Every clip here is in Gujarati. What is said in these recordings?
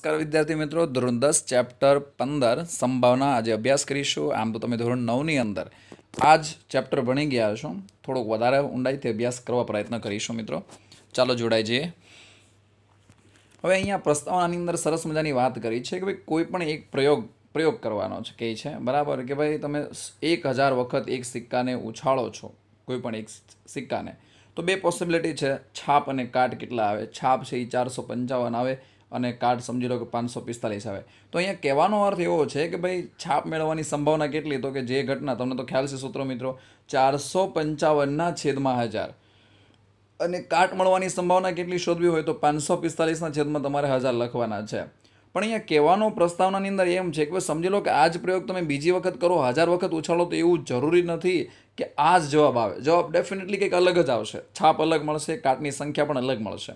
નમસ્કાર વિદ્યાર્થી મિત્રો ધોરણ દસ ચેપ્ટર પંદર સંભાવના આજે અભ્યાસ કરીશું આમ તો તમે ધોરણ નવની અંદર આ જ ચેપ્ટર ભણી ગયા હશો થોડોક વધારે ઊંડાઈથી અભ્યાસ કરવા પ્રયત્ન કરીશું મિત્રો ચાલો જોડાઈ જઈએ હવે અહીંયા પ્રસ્તાવનાની અંદર સરસ મજાની વાત કરી છે કે ભાઈ કોઈ પણ એક પ્રયોગ પ્રયોગ કરવાનો છે કહે છે બરાબર કે ભાઈ તમે એક હજાર વખત એક સિક્કાને ઉછાળો છો કોઈ પણ એક સિક્કાને તો બે પોસિબિલિટી છે છાપ અને કાટ કેટલા આવે છાપ છે એ ચારસો પંચાવન આવે અને કાર્ડ સમજી લો કે પાંચસો પિસ્તાલીસ આવે તો અહીંયા કહેવાનો અર્થ એવો છે કે ભાઈ છાપ મેળવવાની સંભાવના કેટલી તો કે જે ઘટના તમને તો ખ્યાલ છે સૂત્રો મિત્રો ચારસો પંચાવનના છેદમાં હજાર અને કાટ મળવાની સંભાવના કેટલી શોધવી હોય તો પાંચસો પિસ્તાલીસના છેદમાં તમારે હજાર લખવાના છે પણ અહીંયા કહેવાનો પ્રસ્તાવનાની અંદર એમ છે કે ભાઈ સમજી લો કે આ જ પ્રયોગ તમે બીજી વખત કરો હજાર વખત ઉછાળો તો એવું જરૂરી નથી કે આ જ જવાબ આવે જવાબ ડેફિનેટલી કંઈક અલગ જ આવશે છાપ અલગ મળશે કાટની સંખ્યા પણ અલગ મળશે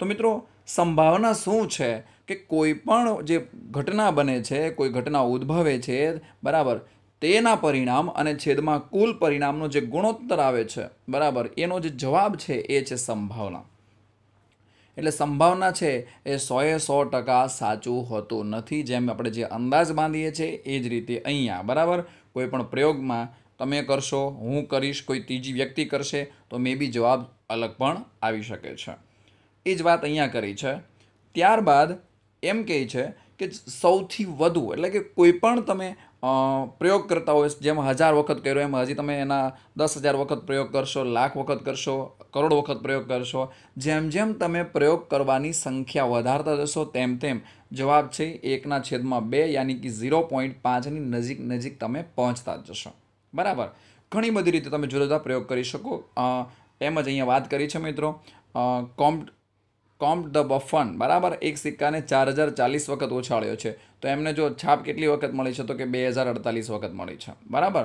તો મિત્રો સંભાવના શું છે કે કોઈ પણ જે ઘટના બને છે કોઈ ઘટના ઉદ્ભવે છે બરાબર તેના પરિણામ અને છેદમાં કુલ પરિણામનો જે ગુણોત્તર આવે છે બરાબર એનો જે જવાબ છે એ છે સંભાવના એટલે સંભાવના છે એ સોએ સો ટકા સાચું હોતું નથી જેમ આપણે જે અંદાજ બાંધીએ છીએ એ જ રીતે અહીંયા બરાબર કોઈ પણ પ્રયોગમાં તમે કરશો હું કરીશ કોઈ ત્રીજી વ્યક્તિ કરશે તો મે બી જવાબ અલગ પણ આવી શકે છે એ જ વાત અહીંયા કરી છે ત્યારબાદ એમ કહે છે કે સૌથી વધુ એટલે કે કોઈ પણ તમે પ્રયોગ કરતા હોય જેમ હજાર વખત કર્યો એમ હજી તમે એના દસ હજાર વખત પ્રયોગ કરશો લાખ વખત કરશો કરોડ વખત પ્રયોગ કરશો જેમ જેમ તમે પ્રયોગ કરવાની સંખ્યા વધારતા જશો તેમ તેમ જવાબ છે એકના છેદમાં બે યાની કે ઝીરો પોઈન્ટ પાંચની નજીક નજીક તમે પહોંચતા જશો બરાબર ઘણી બધી રીતે તમે જુદા જુદા પ્રયોગ કરી શકો એમ જ અહીંયા વાત કરી છે મિત્રો કોમ્પ કોમ્પ ધ બફન બરાબર એક સિક્કાને ચાર હજાર ચાલીસ વખત ઉછાળ્યો છે તો એમને જો છાપ કેટલી વખત મળી છે તો કે બે હજાર અડતાલીસ વખત મળી છે બરાબર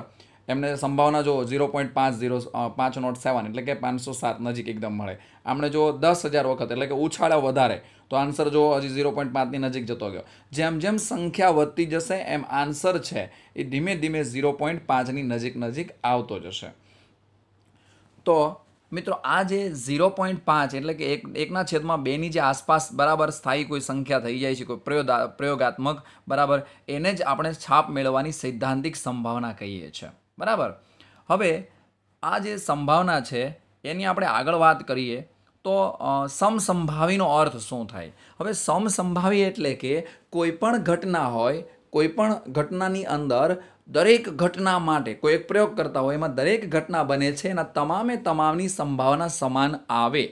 એમને સંભાવના જો ઝીરો પોઈન્ટ પાંચ ઝીરો પાંચ નોટ સેવન એટલે કે પાંચસો સાત નજીક એકદમ મળે આમણે જો દસ હજાર વખત એટલે કે ઉછાળા વધારે તો આન્સર જો હજી ઝીરો પોઈન્ટ પાંચની નજીક જતો ગયો જેમ જેમ સંખ્યા વધતી જશે એમ આન્સર છે એ ધીમે ધીમે ઝીરો પોઈન્ટ પાંચની નજીક નજીક આવતો જશે તો મિત્રો આ જે ઝીરો પોઈન્ટ પાંચ એટલે કે એક એકના છેદમાં બેની જે આસપાસ બરાબર સ્થાયી કોઈ સંખ્યા થઈ જાય છે કોઈ પ્રયોગા પ્રયોગાત્મક બરાબર એને જ આપણે છાપ મેળવવાની સૈદ્ધાંતિક સંભાવના કહીએ છીએ બરાબર હવે આ જે સંભાવના છે એની આપણે આગળ વાત કરીએ તો સમસંભાવીનો અર્થ શું થાય હવે સમસંભાવી એટલે કે કોઈપણ ઘટના હોય કોઈપણ ઘટનાની અંદર દરેક ઘટના માટે કોઈ એક પ્રયોગ કરતા હોય એમાં દરેક ઘટના બને છે એના તમામે તમામની સંભાવના સમાન આવે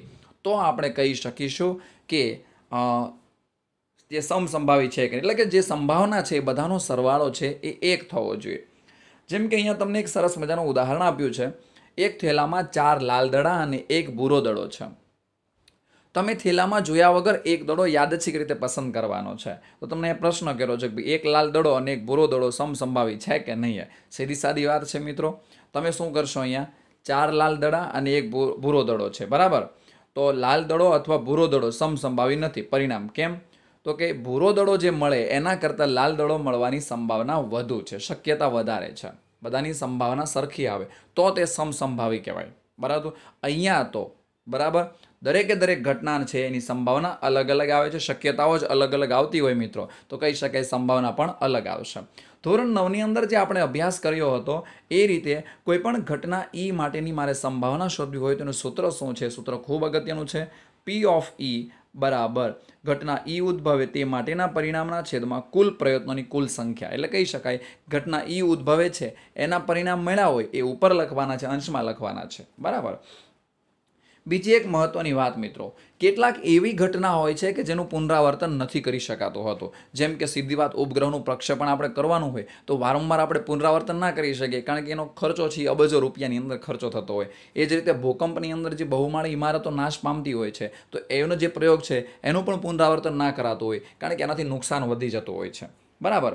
તો આપણે કહી શકીશું કે જે સમસંભાવી છે કે એટલે કે જે સંભાવના છે એ બધાનો સરવાળો છે એ એક થવો જોઈએ જેમ કે અહીંયા તમને એક સરસ મજાનું ઉદાહરણ આપ્યું છે એક થેલામાં ચાર લાલ દડા અને એક ભૂરો દડો છે તમે થેલામાં જોયા વગર એક દડો યાદચ્છિક રીતે પસંદ કરવાનો છે તો તમને પ્રશ્ન કર્યો છે કે એક લાલ દડો અને એક ભૂરો દડો સમસંભાવી છે કે નહીં સીધી સાદી વાત છે મિત્રો તમે શું કરશો અહીંયા ચાર લાલ દડા અને એક ભૂરો દડો છે બરાબર તો લાલ દડો અથવા ભૂરો દડો સમસંભાવી નથી પરિણામ કેમ તો કે ભૂરો દડો જે મળે એના કરતાં લાલ દડો મળવાની સંભાવના વધુ છે શક્યતા વધારે છે બધાની સંભાવના સરખી આવે તો તે સમસંભાવી કહેવાય બરાબર અહીંયા તો બરાબર દરેકે દરેક ઘટના છે એની સંભાવના અલગ અલગ આવે છે શક્યતાઓ જ અલગ અલગ આવતી હોય મિત્રો તો કહી શકાય સંભાવના પણ અલગ આવશે ધોરણ નવની અંદર જે આપણે અભ્યાસ કર્યો હતો એ રીતે કોઈપણ ઘટના ઈ માટેની મારે સંભાવના શોધવી હોય તેનું સૂત્ર શું છે સૂત્ર ખૂબ અગત્યનું છે પી ઓફ ઈ બરાબર ઘટના ઈ ઉદ્ભવે તે માટેના પરિણામના છેદમાં કુલ પ્રયત્નોની કુલ સંખ્યા એટલે કહી શકાય ઘટના ઈ ઉદ્ભવે છે એના પરિણામ મળ્યા હોય એ ઉપર લખવાના છે અંશમાં લખવાના છે બરાબર બીજી એક મહત્ત્વની વાત મિત્રો કેટલાક એવી ઘટના હોય છે કે જેનું પુનરાવર્તન નથી કરી શકાતું હતું જેમ કે સીધી વાત ઉપગ્રહનું પ્રક્ષેપણ આપણે કરવાનું હોય તો વારંવાર આપણે પુનરાવર્તન ના કરી શકીએ કારણ કે એનો ખર્ચો છે અબજો રૂપિયાની અંદર ખર્ચો થતો હોય એ જ રીતે ભૂકંપની અંદર જે બહુમાળી ઇમારતો નાશ પામતી હોય છે તો એનો જે પ્રયોગ છે એનું પણ પુનરાવર્તન ના કરાતું હોય કારણ કે એનાથી નુકસાન વધી જતું હોય છે બરાબર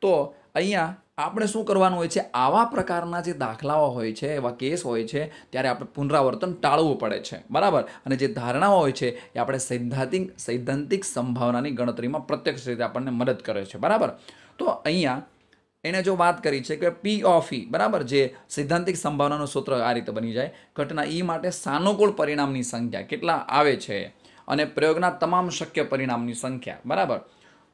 તો અહીંયા આપણે શું કરવાનું હોય છે આવા પ્રકારના જે દાખલાઓ હોય છે એવા કેસ હોય છે ત્યારે આપણે પુનરાવર્તન ટાળવું પડે છે બરાબર અને જે ધારણાઓ હોય છે એ આપણે સૈદ્ધાંતિક સૈદ્ધાંતિક સંભાવનાની ગણતરીમાં પ્રત્યક્ષ રીતે આપણને મદદ કરે છે બરાબર તો અહીંયા એણે જો વાત કરી છે કે પી ઓફ ઈ બરાબર જે સૈદ્ધાંતિક સંભાવનાનું સૂત્ર આ રીતે બની જાય ઘટના ઈ e માટે સાનુકૂળ પરિણામની સંખ્યા કેટલા આવે છે અને પ્રયોગના તમામ શક્ય પરિણામની સંખ્યા બરાબર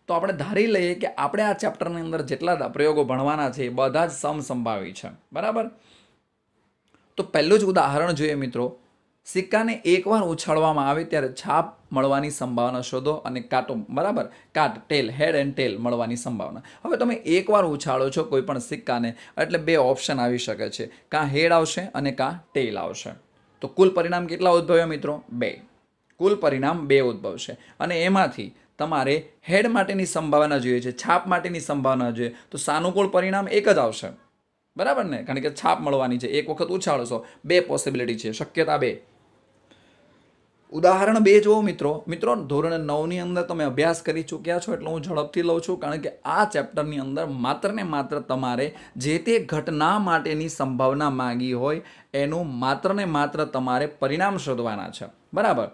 તો આપણે ધારી લઈએ કે આપણે આ ચેપ્ટરની અંદર જેટલા પ્રયોગો ભણવાના છે એ બધા જ સમસંભાવી છે બરાબર તો પહેલું જ ઉદાહરણ જોઈએ મિત્રો સિક્કાને એકવાર ઉછાળવામાં આવે ત્યારે છાપ મળવાની સંભાવના શોધો અને કાટો બરાબર કાટ ટેલ હેડ એન્ડ ટેલ મળવાની સંભાવના હવે તમે એકવાર ઉછાળો છો કોઈ પણ સિક્કાને એટલે બે ઓપ્શન આવી શકે છે કાં હેડ આવશે અને કાં ટેલ આવશે તો કુલ પરિણામ કેટલા ઉદ્ભવ્યો મિત્રો બે કુલ પરિણામ બે ઉદ્ભવશે અને એમાંથી તમારે હેડ માટેની સંભાવના જોઈએ છે છાપ માટેની સંભાવના જોઈએ તો સાનુકૂળ પરિણામ એક જ આવશે બરાબર ને કારણ કે છાપ મળવાની છે એક વખત ઉછાળશો બે પોસિબિલિટી છે શક્યતા બે ઉદાહરણ બે જુઓ મિત્રો મિત્રો ધોરણ નવની અંદર તમે અભ્યાસ કરી ચૂક્યા છો એટલે હું ઝડપથી લઉં છું કારણ કે આ ચેપ્ટરની અંદર માત્ર ને માત્ર તમારે જે તે ઘટના માટેની સંભાવના માગી હોય એનું માત્ર ને માત્ર તમારે પરિણામ શોધવાના છે બરાબર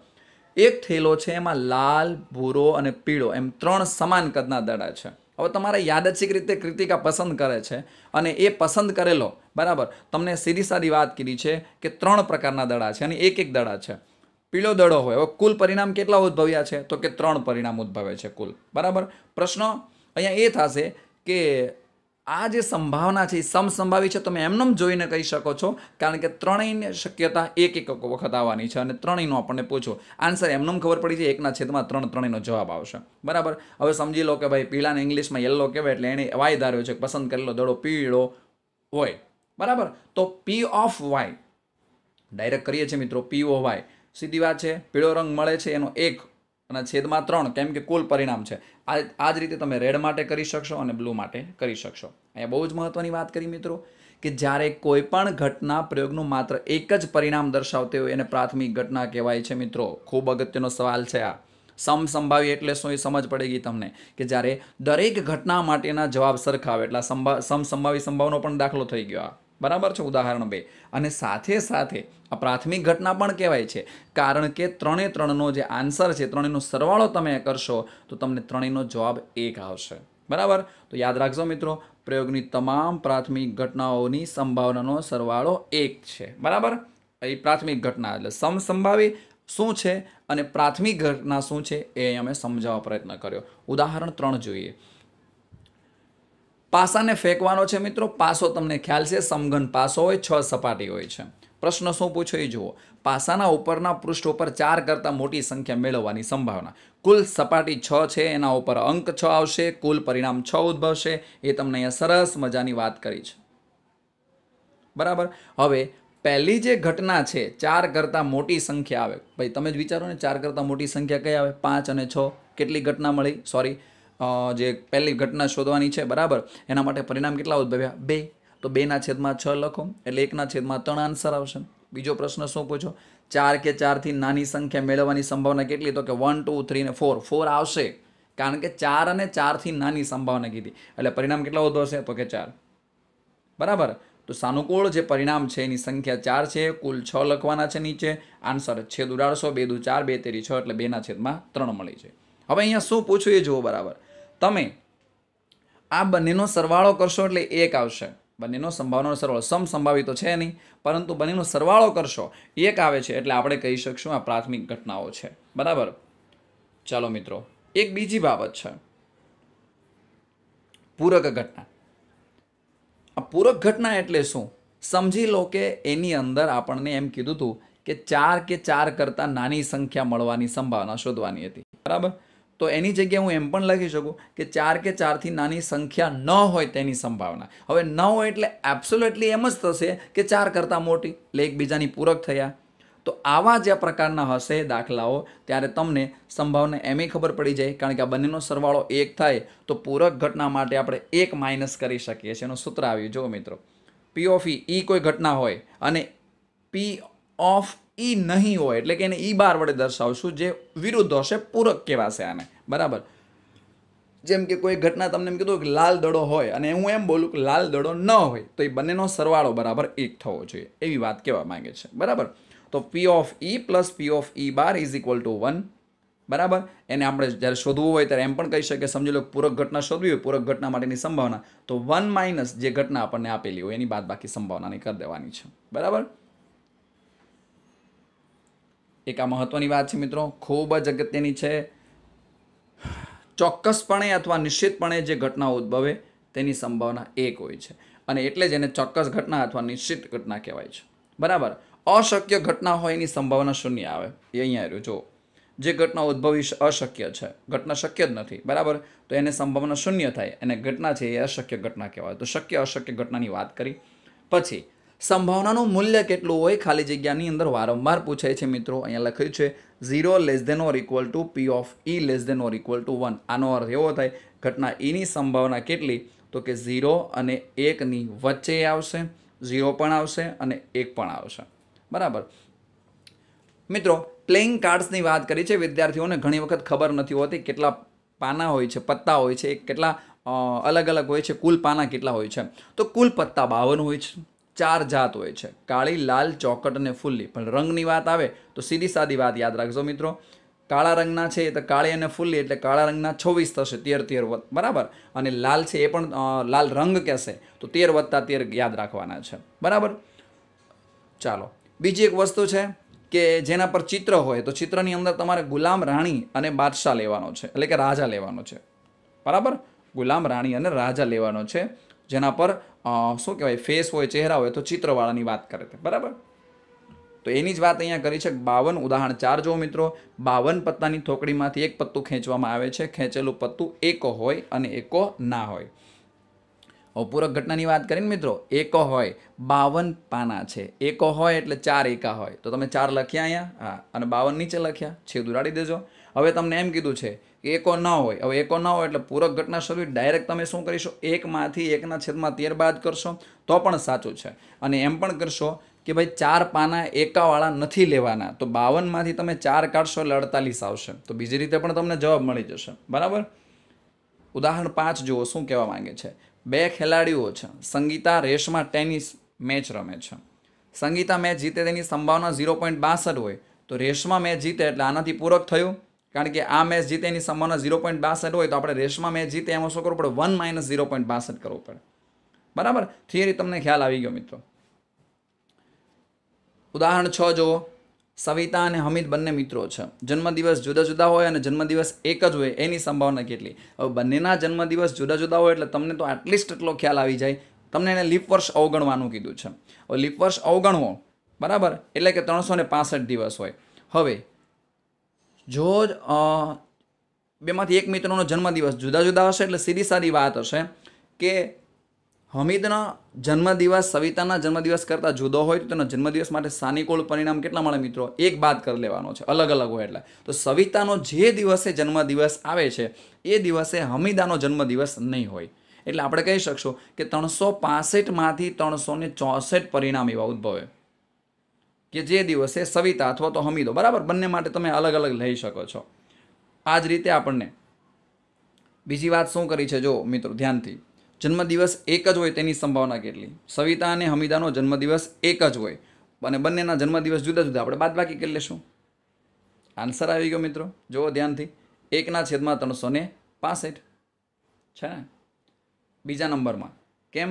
એક થેલો છે એમાં લાલ ભૂરો અને પીળો એમ ત્રણ સમાન કદના દડા છે હવે તમારે યાદચ્છિક રીતે કૃતિકા પસંદ કરે છે અને એ પસંદ કરેલો બરાબર તમને સીધી સાદી વાત કરી છે કે ત્રણ પ્રકારના દડા છે અને એક એક દડા છે પીળો દડો હોય હવે કુલ પરિણામ કેટલા ઉદ્ભવ્યા છે તો કે ત્રણ પરિણામ ઉદ્ભવે છે કુલ બરાબર પ્રશ્ન અહીંયા એ થશે કે આ જે સંભાવના છે એ સમસંભાવી છે તમે એમનેમ જોઈને કહી શકો છો કારણ કે ત્રણેયની શક્યતા એક એક વખત આવવાની છે અને ત્રણેયનો આપણને પૂછો આન્સર એમનેમ ખબર પડી છે એકના છેદમાં ત્રણ ત્રણેયનો જવાબ આવશે બરાબર હવે સમજી લો કે ભાઈ પીળાને ઇંગ્લિશમાં યલો કહેવાય એટલે એણે વાય ધાર્યો છે પસંદ કરેલો દડો પીળો હોય બરાબર તો પી ઓફ વાય ડાયરેક્ટ કરીએ છીએ મિત્રો પી ઓ વાય સીધી વાત છે પીળો રંગ મળે છે એનો એક અને છેદમાં ત્રણ કેમ કે કુલ પરિણામ છે આ આ જ રીતે તમે રેડ માટે કરી શકશો અને બ્લૂ માટે કરી શકશો અહીંયા બહુ જ મહત્ત્વની વાત કરી મિત્રો કે જ્યારે કોઈપણ ઘટના પ્રયોગનું માત્ર એક જ પરિણામ દર્શાવતી હોય એને પ્રાથમિક ઘટના કહેવાય છે મિત્રો ખૂબ અગત્યનો સવાલ છે આ સમસંભાવી એટલે શું એ સમજ પડેગી તમને કે જ્યારે દરેક ઘટના માટેના જવાબ સરખા આવે એટલે સંભાવી સંભાવનો પણ દાખલો થઈ ગયો આ બરાબર છે ઉદાહરણ બે અને સાથે સાથે આ પ્રાથમિક ઘટના પણ કહેવાય છે કારણ કે ત્રણે ત્રણનો જે આન્સર છે ત્રણેયનો સરવાળો તમે કરશો તો તમને ત્રણેયનો જવાબ એક આવશે બરાબર તો યાદ રાખજો મિત્રો પ્રયોગની તમામ પ્રાથમિક ઘટનાઓની સંભાવનાનો સરવાળો એક છે બરાબર એ પ્રાથમિક ઘટના એટલે સમસંભાવી શું છે અને પ્રાથમિક ઘટના શું છે એ અમે સમજાવવા પ્રયત્ન કર્યો ઉદાહરણ ત્રણ જોઈએ પાસાને ફેંકવાનો છે મિત્રો પાસો તમને ખ્યાલ છે સમઘન પાસો હોય છ સપાટી હોય છે પ્રશ્ન શું પૂછો એ જુઓ પાસાના ઉપરના પૃષ્ઠ ઉપર ચાર કરતાં મોટી સંખ્યા મેળવવાની સંભાવના કુલ સપાટી છ છે એના ઉપર અંક છ આવશે કુલ પરિણામ છ ઉદ્ભવશે એ તમને અહીંયા સરસ મજાની વાત કરી છે બરાબર હવે પહેલી જે ઘટના છે ચાર કરતાં મોટી સંખ્યા આવે ભાઈ તમે જ વિચારો ને ચાર કરતાં મોટી સંખ્યા કઈ આવે પાંચ અને છ કેટલી ઘટના મળી સોરી જે પહેલી ઘટના શોધવાની છે બરાબર એના માટે પરિણામ કેટલા ઉદ્ભવ્યા બે તો બેના છેદમાં છ લખો એટલે એકના છેદમાં ત્રણ આન્સર આવશે બીજો પ્રશ્ન શું પૂછો ચાર કે ચારથી નાની સંખ્યા મેળવવાની સંભાવના કેટલી તો કે વન ટુ થ્રી ને ફોર ફોર આવશે કારણ કે ચાર અને ચારથી નાની સંભાવના કીધી એટલે પરિણામ કેટલા ઉદ્ભવશે તો કે ચાર બરાબર તો સાનુકૂળ જે પરિણામ છે એની સંખ્યા ચાર છે કુલ છ લખવાના છે નીચે આન્સર છેદ ઉડાડશો બે દુ ચાર બે તેરી છ એટલે બેના છેદમાં ત્રણ મળી છે હવે અહીંયા શું પૂછ્યું એ જુઓ બરાબર તમે આ બંનેનો સરવાળો કરશો એટલે એક આવશે બંનેનો સંભાવનાનો સરવાળો સમ સંભાવિતો છે નહીં પરંતુ બંનેનો સરવાળો કરશો એક આવે છે એટલે આપણે કહી શકશું આ પ્રાથમિક ઘટનાઓ છે બરાબર ચાલો મિત્રો એક બીજી બાબત છે પૂરક ઘટના આ પૂરક ઘટના એટલે શું સમજી લો કે એની અંદર આપણને એમ કીધું હતું કે ચાર કે ચાર કરતાં નાની સંખ્યા મળવાની સંભાવના શોધવાની હતી બરાબર તો એની જગ્યાએ હું એમ પણ લખી શકું કે ચાર કે ચારથી નાની સંખ્યા ન હોય તેની સંભાવના હવે ન હોય એટલે એબ્સોલ્યુટલી એમ જ થશે કે ચાર કરતાં મોટી એટલે એકબીજાની પૂરક થયા તો આવા જે પ્રકારના હશે દાખલાઓ ત્યારે તમને સંભાવના એમ ખબર પડી જાય કારણ કે આ બંનેનો સરવાળો એક થાય તો પૂરક ઘટના માટે આપણે એક માઇનસ કરી શકીએ છીએ એનું સૂત્ર આવ્યું જુઓ મિત્રો પી ઓફ ઈ કોઈ ઘટના હોય અને પી ઓફ ઈ નહીં હોય એટલે કે એને ઈ બાર વડે દર્શાવશું જે વિરુદ્ધ હશે પૂરક કહેવાશે આને બરાબર જેમ કે કોઈ ઘટના તમને એમ કીધું કે લાલ દડો હોય અને હું એમ બોલું કે લાલ દડો ન હોય તો એ બંનેનો સરવાળો બરાબર એક થવો જોઈએ એવી વાત કહેવા માંગે છે બરાબર તો P of E plus P of E bar is equal to one બરાબર એને આપણે જ્યારે શોધવું હોય ત્યારે એમ પણ કહી શકીએ સમજી લો પૂરક ઘટના શોધવી હોય પૂરક ઘટના માટેની સંભાવના તો વન માઇનસ જે ઘટના આપણને આપેલી હોય એની બાદ બાકી સંભાવનાની કરી દેવાની છે બરાબર એક આ મહત્ત્વની વાત છે મિત્રો ખૂબ જ અગત્યની છે ચોક્કસપણે અથવા નિશ્ચિતપણે જે ઘટના ઉદ્ભવે તેની સંભાવના એક હોય છે અને એટલે જ એને ચોક્કસ ઘટના અથવા નિશ્ચિત ઘટના કહેવાય છે બરાબર અશક્ય ઘટના હોય એની સંભાવના શૂન્ય આવે એ અહીંયા રહ્યું જો જે ઘટના ઉદ્ભવી અશક્ય છે ઘટના શક્ય જ નથી બરાબર તો એને સંભાવના શૂન્ય થાય એને ઘટના છે એ અશક્ય ઘટના કહેવાય તો શક્ય અશક્ય ઘટનાની વાત કરી પછી સંભાવનાનું મૂલ્ય કેટલું હોય ખાલી જગ્યાની અંદર વારંવાર પૂછાય છે મિત્રો અહીંયા લખ્યું છે zero less than or equal to P of E less than or equal to one આનો અર્થ એવો થાય ઘટના ઈની e સંભાવના કેટલી તો કે ઝીરો અને એકની વચ્ચે આવશે ઝીરો પણ આવશે અને એક પણ આવશે બરાબર મિત્રો પ્લેઇંગ કાર્ડ્સની વાત કરી છે વિદ્યાર્થીઓને ઘણી વખત ખબર નથી હોતી કેટલા પાના હોય છે પત્તા હોય છે કેટલા અલગ અલગ હોય છે કુલ પાના કેટલા હોય છે તો કુલ પત્તા બાવન હોય છે ચાર જાત હોય છે કાળી લાલ ચોકટ અને ફુલ્લી પણ રંગની વાત આવે તો સીધી સાદી વાત યાદ રાખજો મિત્રો કાળા રંગના છે તો કાળી અને ફુલ્લી એટલે કાળા રંગના છવ્વીસ થશે તેર તેર બરાબર અને લાલ છે એ પણ લાલ રંગ કહેશે તો તેર વત્તા તેર યાદ રાખવાના છે બરાબર ચાલો બીજી એક વસ્તુ છે કે જેના પર ચિત્ર હોય તો ચિત્રની અંદર તમારે ગુલામ રાણી અને બાદશાહ લેવાનો છે એટલે કે રાજા લેવાનો છે બરાબર ગુલામ રાણી અને રાજા લેવાનો છે જેના પર શું કહેવાય ફેસ હોય ચહેરા હોય તો ચિત્રવાળાની વાત કરે છે બરાબર તો એની જ વાત અહીંયા કરી છે બાવન ઉદાહરણ ચાર જો મિત્રો બાવન પત્તાની થોકડીમાંથી એક પત્તું ખેંચવામાં આવે છે ખેંચેલું પત્તું એકો હોય અને એકો ના હોય અપૂરક ઘટનાની વાત કરીને મિત્રો એકો હોય બાવન પાના છે એકો હોય એટલે ચાર એકા હોય તો તમે ચાર લખ્યા અહીંયા હા અને બાવન નીચે લખ્યા છેદ ઉડાડી દેજો હવે તમને એમ કીધું છે એકો ન હોય હવે એકો ન હોય એટલે પૂરક ઘટના શરૂ ડાયરેક્ટ તમે શું કરીશો એકમાંથી એકના છેદમાં તેર બાદ કરશો તો પણ સાચું છે અને એમ પણ કરશો કે ભાઈ ચાર પાના એકાવાળા નથી લેવાના તો બાવનમાંથી તમે ચાર કાઢશો એટલે અડતાલીસ આવશે તો બીજી રીતે પણ તમને જવાબ મળી જશે બરાબર ઉદાહરણ પાંચ જુઓ શું કહેવા માંગે છે બે ખેલાડીઓ છે સંગીતા રેશમાં ટેનિસ મેચ રમે છે સંગીતા મેચ જીતે તેની સંભાવના ઝીરો પોઈન્ટ બાસઠ હોય તો રેશમાં મેચ જીતે એટલે આનાથી પૂરક થયું કારણ કે આ મેચ જીતે એની સંભાવના ઝીરો પોઈન્ટ બાસઠ હોય તો આપણે રેસમાં મેચ જીતે એમાં શું કરવું પડે વન માઇનસ ઝીરો પોઈન્ટ બાસઠ કરવું પડે બરાબર થિયરી તમને ખ્યાલ આવી ગયો મિત્રો ઉદાહરણ છ જુઓ સવિતા અને હમીદ બંને મિત્રો છે જન્મદિવસ જુદા જુદા હોય અને જન્મદિવસ એક જ હોય એની સંભાવના કેટલી હવે બંનેના જન્મદિવસ જુદા જુદા હોય એટલે તમને તો એટલીસ્ટ એટલો ખ્યાલ આવી જાય તમને એને લીપ વર્ષ અવગણવાનું કીધું છે હવે લીપ વર્ષ અવગણવો બરાબર એટલે કે ત્રણસો ને પાસઠ દિવસ હોય હવે જો બેમાંથી એક મિત્રનો જન્મદિવસ જુદા જુદા હશે એટલે સીધી સારી વાત હશે કે હમીદનો જન્મદિવસ સવિતાના જન્મદિવસ કરતાં જુદો હોય તો તેનો જન્મદિવસ માટે સાનિકુળ પરિણામ કેટલા મળે મિત્રો એક બાદ કરી લેવાનો છે અલગ અલગ હોય એટલે તો સવિતાનો જે દિવસે જન્મદિવસ આવે છે એ દિવસે હમીદાનો જન્મદિવસ નહીં હોય એટલે આપણે કહી શકશું કે ત્રણસો પાસઠમાંથી ત્રણસો ને ચોસઠ પરિણામ એવા ઉદ્ભવે કે જે દિવસે સવિતા અથવા તો હમીદો બરાબર બંને માટે તમે અલગ અલગ લઈ શકો છો આ જ રીતે આપણને બીજી વાત શું કરી છે જો મિત્રો ધ્યાનથી જન્મદિવસ એક જ હોય તેની સંભાવના કેટલી સવિતા અને હમીદાનો જન્મદિવસ એક જ હોય અને બંનેના જન્મદિવસ જુદા જુદા આપણે બાદબાકી કરી લેશું આન્સર આવી ગયો મિત્રો જુઓ ધ્યાનથી એકના છેદમાં ત્રણસો ને પાસઠ છે ને બીજા નંબરમાં કેમ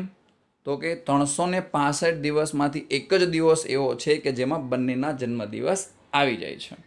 તો કે ત્રણસો ને પાસઠ દિવસમાંથી એક જ દિવસ એવો છે કે જેમાં બંનેના જન્મદિવસ આવી જાય છે